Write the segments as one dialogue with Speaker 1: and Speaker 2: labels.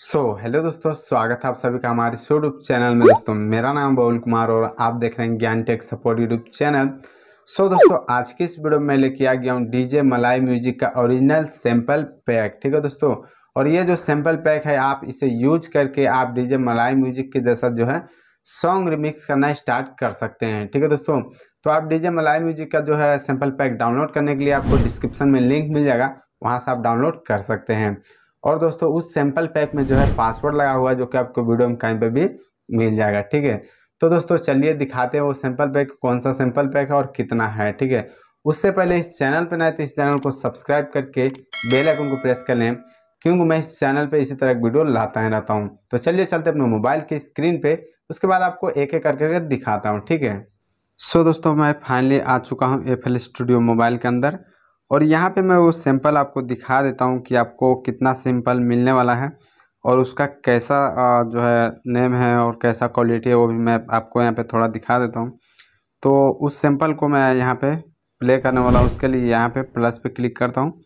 Speaker 1: सो so, hello दोस्तों स्वागत है आप सभी का हमारे यूट्यूब चैनल में दोस्तों मेरा नाम बबुल कुमार और आप देख रहे हैं Gyan tech support YouTube channel so so, दोस्तों आज की इस वीडियो में लेके आ गया हूँ डीजे मलाई म्यूजिक का ओरिजिनल सैंपल पैक ठीक है दोस्तों और ये जो सैंपल पैक है आप इसे यूज करके आप डीजे मलाई म्यूजिक के जैसा जो है सॉन्ग रिमिक्स करना स्टार्ट कर सकते हैं ठीक है दोस्तों तो आप डीजे मलाई म्यूजिक का जो है सैंपल पैक डाउनलोड करने के लिए आपको डिस्क्रिप्शन में लिंक मिल जाएगा वहाँ से आप डाउनलोड कर सकते हैं और दोस्तों उस सैंपल पैक में जो है पासवर्ड लगा हुआ है जो कि आपको वीडियो में कहीं पर भी मिल जाएगा ठीक है तो दोस्तों चलिए दिखाते हैं वो सैंपल पैक कौन सा सैंपल पैक है और कितना है ठीक है उससे पहले इस चैनल पर नए तो इस चैनल को सब्सक्राइब करके बेल आइकन को प्रेस कर लें क्योंकि मैं इस चैनल पे इसी तरह वीडियो लाता ही रहता हूँ तो चलिए चलते अपने मोबाइल की स्क्रीन पे उसके बाद आपको एक एक करके कर दिखाता हूँ ठीक है सो so, दोस्तों मैं फाइनली आ चुका हूँ एफ स्टूडियो मोबाइल के अंदर और यहाँ पे मैं वो सैंपल आपको दिखा देता हूँ कि आपको कितना सैंपल मिलने वाला है और उसका कैसा जो है नेम है और कैसा क्वालिटी है वो भी मैं आपको यहाँ पे थोड़ा दिखा देता हूँ तो उस सैंपल को मैं यहाँ पे प्ले करने वाला उसके लिए यहाँ पे प्लस पे क्लिक करता हूँ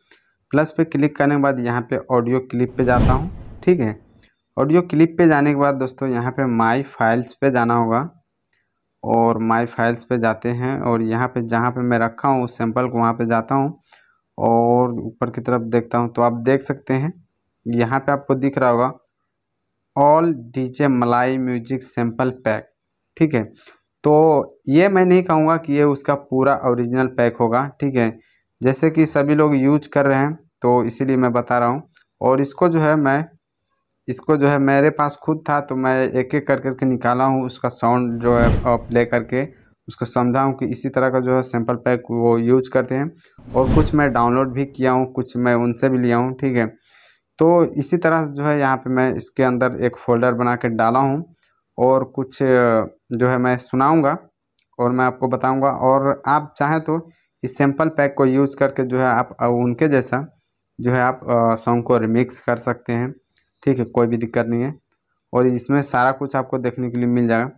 Speaker 1: प्लस पे क्लिक करने के बाद यहाँ पे ऑडियो क्लिप पे जाता हूँ ठीक है ऑडियो क्लिप पे जाने के बाद दोस्तों यहाँ पे माई फाइल्स पे जाना होगा और माय फाइल्स पे जाते हैं और यहाँ पे जहाँ पे मैं रखा हूँ उस सैम्पल को वहाँ पे जाता हूँ और ऊपर की तरफ देखता हूँ तो आप देख सकते हैं यहाँ पे आपको दिख रहा होगा all DJ Malai music sample pack ठीक है तो ये मैं नहीं कहूँगा कि ये उसका पूरा ओरिजिनल पैक होगा ठीक है जैसे कि सभी लोग यूज कर रहे हैं तो इसीलिए मैं बता रहा हूँ और इसको जो है मैं इसको जो है मेरे पास खुद था तो मैं एक एक कर करके निकाला हूँ उसका साउंड जो है प्ले करके उसको समझा हूँ कि इसी तरह का जो है सैम्पल पैक वो यूज करते हैं और कुछ मैं डाउनलोड भी किया हूँ कुछ मैं उनसे भी लिया हूँ ठीक है तो इसी तरह जो है यहाँ पे मैं इसके अंदर एक फ़ोल्डर बना कर डाला हूँ और कुछ जो है मैं सुनाऊँगा और मैं आपको बताऊँगा और आप चाहें तो इस सैम्पल पैक को यूज़ करके जो है आप उनके जैसा जो है आप सॉन्ग को रिमिक्स कर सकते हैं ठीक है कोई भी दिक्कत नहीं है और इसमें सारा कुछ आपको देखने के लिए मिल जाएगा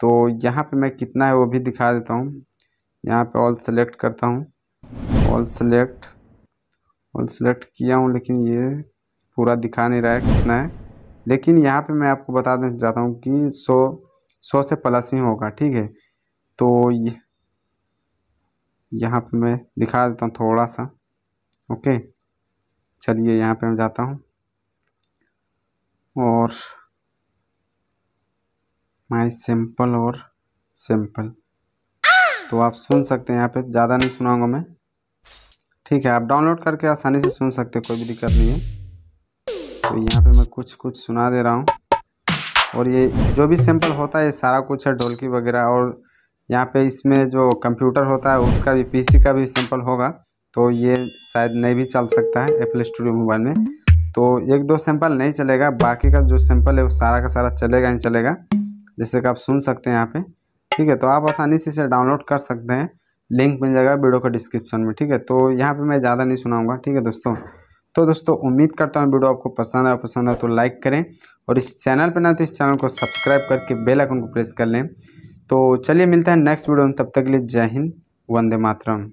Speaker 1: तो यहाँ पे मैं कितना है वो भी दिखा देता हूँ यहाँ पे ऑल सेलेक्ट करता हूँ ऑल सेलेक्ट ऑल सेलेक्ट किया हूँ लेकिन ये पूरा दिखा नहीं रहा है कितना है लेकिन यहाँ पे मैं आपको बता देना चाहता हूँ कि सो सौ से प्लस ही होगा ठीक है तो ये यहाँ पे मैं दिखा देता हूँ थोड़ा सा ओके चलिए यहाँ पे मैं जाता हूँ और माई सिंपल और सिंपल तो आप सुन सकते हैं यहाँ पे ज़्यादा नहीं सुनाऊंगा मैं ठीक है आप डाउनलोड करके आसानी से सुन सकते हैं कोई भी दिक्कत नहीं है तो यहाँ पे मैं कुछ कुछ सुना दे रहा हूँ और ये जो भी सिंपल होता है ये सारा कुछ है ढोलकी वगैरह और यहाँ पे इसमें जो कंप्यूटर होता है उसका भी पीसी का भी सिंपल होगा तो ये शायद नहीं भी चल सकता है एप्पल स्टूडियो मोबाइल में तो एक दो सैंपल नहीं चलेगा बाकी का जो सैंपल है वो सारा का सारा चलेगा ही चलेगा जैसे कि आप सुन सकते हैं यहाँ पे ठीक है तो आप आसानी से इसे डाउनलोड कर सकते हैं लिंक मिल जाएगा वीडियो का डिस्क्रिप्शन में ठीक है तो यहाँ पे मैं ज़्यादा नहीं सुनाऊंगा ठीक है दोस्तों तो दोस्तों उम्मीद करता हूँ वीडियो आपको पसंद आया पसंद आया तो लाइक करें और इस चैनल पर ना तो इस चैनल को सब्सक्राइब करके बेल आइकन को प्रेस कर लें तो चलिए मिलता है नेक्स्ट वीडियो में तब तक के लिए जय हिंद वंदे मातरम